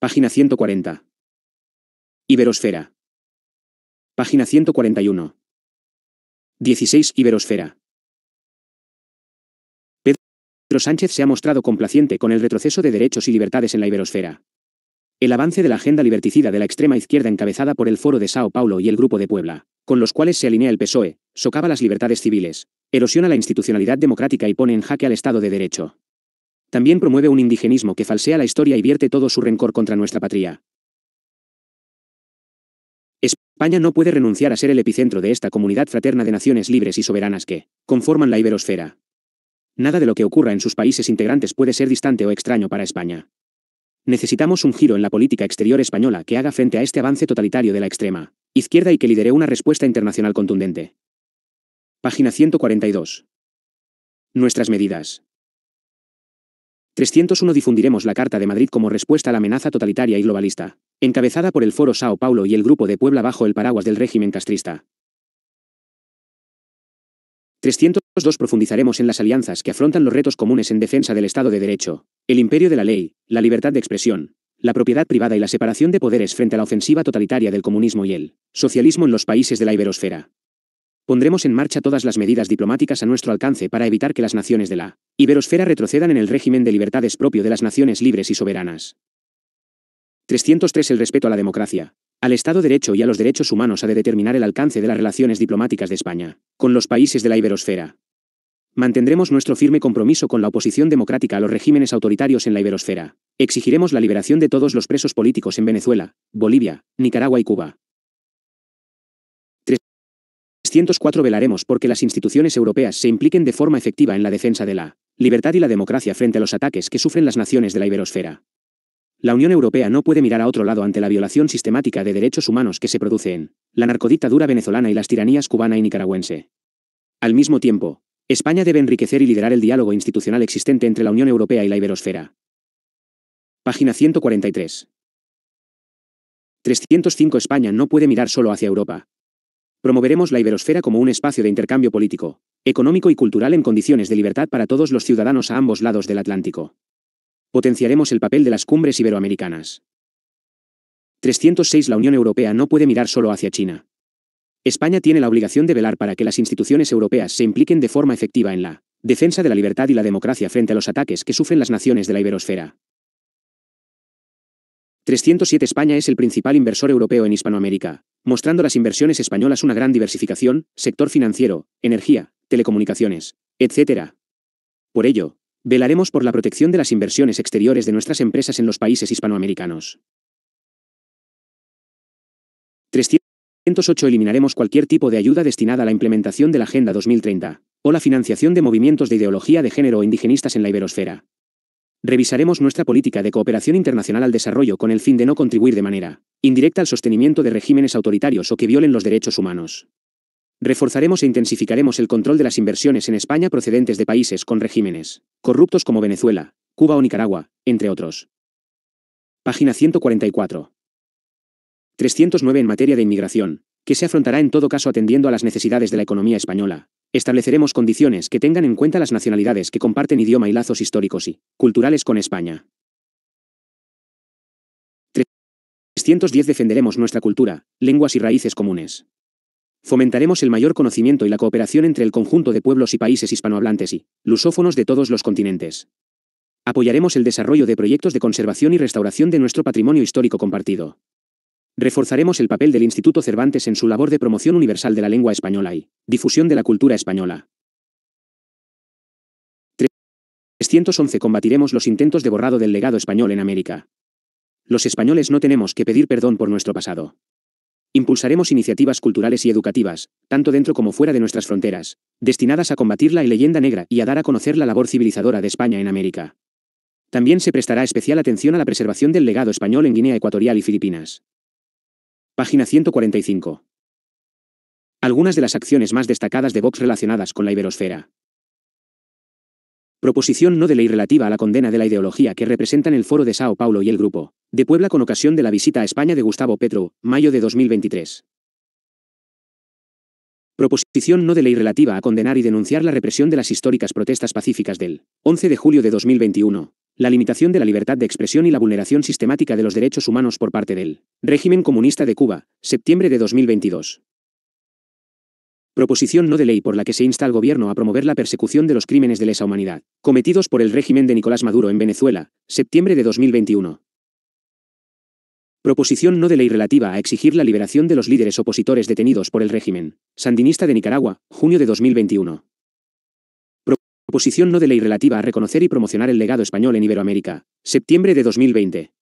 Página 140. Iberosfera. Página 141. 16. Iberosfera. Pedro Sánchez se ha mostrado complaciente con el retroceso de derechos y libertades en la Iberosfera. El avance de la agenda liberticida de la extrema izquierda encabezada por el Foro de Sao Paulo y el Grupo de Puebla, con los cuales se alinea el PSOE, socava las libertades civiles, erosiona la institucionalidad democrática y pone en jaque al Estado de Derecho. También promueve un indigenismo que falsea la historia y vierte todo su rencor contra nuestra patria. España no puede renunciar a ser el epicentro de esta comunidad fraterna de naciones libres y soberanas que conforman la iberosfera. Nada de lo que ocurra en sus países integrantes puede ser distante o extraño para España. Necesitamos un giro en la política exterior española que haga frente a este avance totalitario de la extrema izquierda y que lidere una respuesta internacional contundente. Página 142. Nuestras medidas. 301 Difundiremos la Carta de Madrid como respuesta a la amenaza totalitaria y globalista, encabezada por el Foro Sao Paulo y el Grupo de Puebla bajo el paraguas del régimen castrista. 302 Profundizaremos en las alianzas que afrontan los retos comunes en defensa del Estado de Derecho, el imperio de la ley, la libertad de expresión, la propiedad privada y la separación de poderes frente a la ofensiva totalitaria del comunismo y el socialismo en los países de la iberosfera. Pondremos en marcha todas las medidas diplomáticas a nuestro alcance para evitar que las naciones de la Iberosfera retrocedan en el régimen de libertades propio de las naciones libres y soberanas. 303 El respeto a la democracia, al Estado de Derecho y a los derechos humanos ha de determinar el alcance de las relaciones diplomáticas de España con los países de la Iberosfera. Mantendremos nuestro firme compromiso con la oposición democrática a los regímenes autoritarios en la Iberosfera. Exigiremos la liberación de todos los presos políticos en Venezuela, Bolivia, Nicaragua y Cuba. 304 Velaremos porque las instituciones europeas se impliquen de forma efectiva en la defensa de la libertad y la democracia frente a los ataques que sufren las naciones de la iberosfera. La Unión Europea no puede mirar a otro lado ante la violación sistemática de derechos humanos que se produce en la narcodictadura venezolana y las tiranías cubana y nicaragüense. Al mismo tiempo, España debe enriquecer y liderar el diálogo institucional existente entre la Unión Europea y la Iberosfera. Página 143. 305 España no puede mirar solo hacia Europa, Promoveremos la Iberosfera como un espacio de intercambio político, económico y cultural en condiciones de libertad para todos los ciudadanos a ambos lados del Atlántico. Potenciaremos el papel de las cumbres iberoamericanas. 306 La Unión Europea no puede mirar solo hacia China. España tiene la obligación de velar para que las instituciones europeas se impliquen de forma efectiva en la defensa de la libertad y la democracia frente a los ataques que sufren las naciones de la iberosfera. 307 España es el principal inversor europeo en Hispanoamérica, mostrando las inversiones españolas una gran diversificación, sector financiero, energía, telecomunicaciones, etc. Por ello, velaremos por la protección de las inversiones exteriores de nuestras empresas en los países hispanoamericanos. 308 Eliminaremos cualquier tipo de ayuda destinada a la implementación de la Agenda 2030 o la financiación de movimientos de ideología de género o indigenistas en la iberosfera, Revisaremos nuestra política de cooperación internacional al desarrollo con el fin de no contribuir de manera indirecta al sostenimiento de regímenes autoritarios o que violen los derechos humanos. Reforzaremos e intensificaremos el control de las inversiones en España procedentes de países con regímenes corruptos como Venezuela, Cuba o Nicaragua, entre otros. Página 144. 309 en materia de inmigración que se afrontará en todo caso atendiendo a las necesidades de la economía española. Estableceremos condiciones que tengan en cuenta las nacionalidades que comparten idioma y lazos históricos y culturales con España. 310 Defenderemos nuestra cultura, lenguas y raíces comunes. Fomentaremos el mayor conocimiento y la cooperación entre el conjunto de pueblos y países hispanohablantes y lusófonos de todos los continentes. Apoyaremos el desarrollo de proyectos de conservación y restauración de nuestro patrimonio histórico compartido. Reforzaremos el papel del Instituto Cervantes en su labor de promoción universal de la lengua española y difusión de la cultura española. 311. Combatiremos los intentos de borrado del legado español en América. Los españoles no tenemos que pedir perdón por nuestro pasado. Impulsaremos iniciativas culturales y educativas, tanto dentro como fuera de nuestras fronteras, destinadas a combatir la leyenda negra y a dar a conocer la labor civilizadora de España en América. También se prestará especial atención a la preservación del legado español en Guinea Ecuatorial y Filipinas. Página 145. Algunas de las acciones más destacadas de Vox relacionadas con la iberosfera. Proposición no de ley relativa a la condena de la ideología que representan el Foro de Sao Paulo y el Grupo de Puebla con ocasión de la visita a España de Gustavo Petro, mayo de 2023. Proposición no de ley relativa a condenar y denunciar la represión de las históricas protestas pacíficas del 11 de julio de 2021, la limitación de la libertad de expresión y la vulneración sistemática de los derechos humanos por parte del régimen comunista de Cuba, septiembre de 2022. Proposición no de ley por la que se insta al gobierno a promover la persecución de los crímenes de lesa humanidad, cometidos por el régimen de Nicolás Maduro en Venezuela, septiembre de 2021. Proposición no de ley relativa a exigir la liberación de los líderes opositores detenidos por el régimen. Sandinista de Nicaragua, junio de 2021. Proposición no de ley relativa a reconocer y promocionar el legado español en Iberoamérica. Septiembre de 2020.